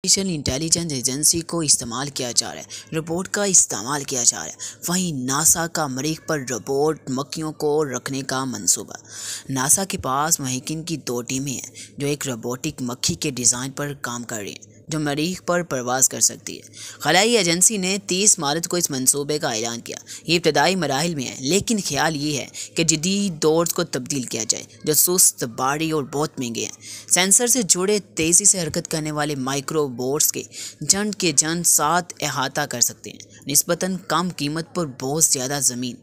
artificial intelligence agency को इस्तेमाल किया जा रहा है रोबोट का इस्तेमाल किया जा रहा है वहीं नासा का मरीख पर रोबोट मक्खियों को रखने का मंसूबा नासा के पास महकिन की दो टीमें हैं जो एक रोबोटिक मक्खी के डिज़ाइन पर काम कर रही हैं जो मरीख पर प्रवास कर सकती है खलाई एजेंसी ने तीस मार्च को इस मनसूबे का ऐलान किया ये इब्तदाई मराहल में है लेकिन ख्याल ये है कि जदीद दौर को तब्दील किया जाए जो सुस्त बाड़ी और बहुत महंगे हैं सेंसर से जुड़े तेज़ी से हरकत करने वाले माइक्रो बोर्ड्स के जंड के जंड साथ अहाता कर सकते हैं नस्बता कम कीमत पर बहुत ज़्यादा ज़मीन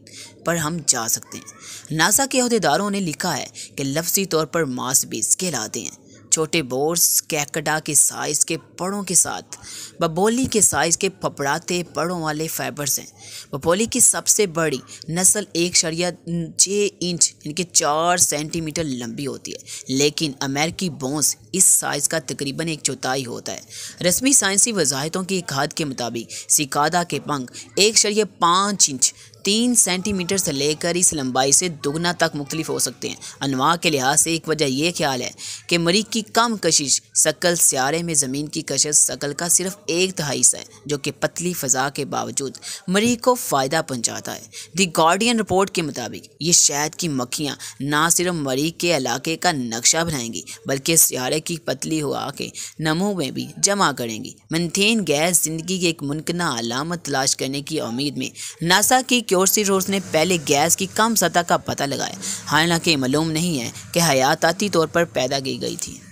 पर हम जा सकते हैं नासा के अहदेदारों ने लिखा है कि लफ्सी तौर पर मास भी इसके लाते हैं छोटे बोर्स कैकड़ा के साइज़ के पड़ों के साथ बबोली के साइज़ के पपड़ाते पड़ों वाले फाइबर्स हैं बबोली की सबसे बड़ी नस्ल एक शरिया छः इंच इनकी चार सेंटीमीटर लंबी होती है लेकिन अमेरिकी बोंस इस साइज़ का तकरीबन एक चौथाई होता है रस्मी साइंसी वजाहतों की खाद के मुताबिक सिकादा के पंख एक शरिया पाँच इंच तीन सेंटीमीटर से लेकर इस लंबाई से दुगना तक मुख्तलिफ हो सकते हैं अनवा के लिहाज से एक वजह यह ख्याल है कि मरीक की कम कशिश सकल स्यारे में ज़मीन की कशिश सकल का सिर्फ एक दहाई है जो कि पतली फ़जा के बावजूद मरीज को फ़ायदा पहुंचाता है दी गार्डियन रिपोर्ट के मुताबिक ये शहद की मक्खियाँ ना सिर्फ मरीज के इलाके का नक्शा बनाएंगी बल्कि स्यारे की पतली हुआ के नमो में भी जमा करेंगी मनथेन गैस ज़िंदगी की एक मुमकिना अलामत तलाश करने की उम्मीद में नासा की क्योरसी रोस ने पहले गैस की कम सतह का पता लगाया हालांकि मालूम नहीं है कि हयाताती तौर पर पैदा की गई थी